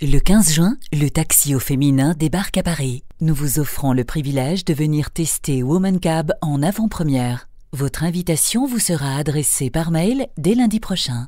Le 15 juin, le taxi au féminin débarque à Paris. Nous vous offrons le privilège de venir tester Woman Cab en avant-première. Votre invitation vous sera adressée par mail dès lundi prochain.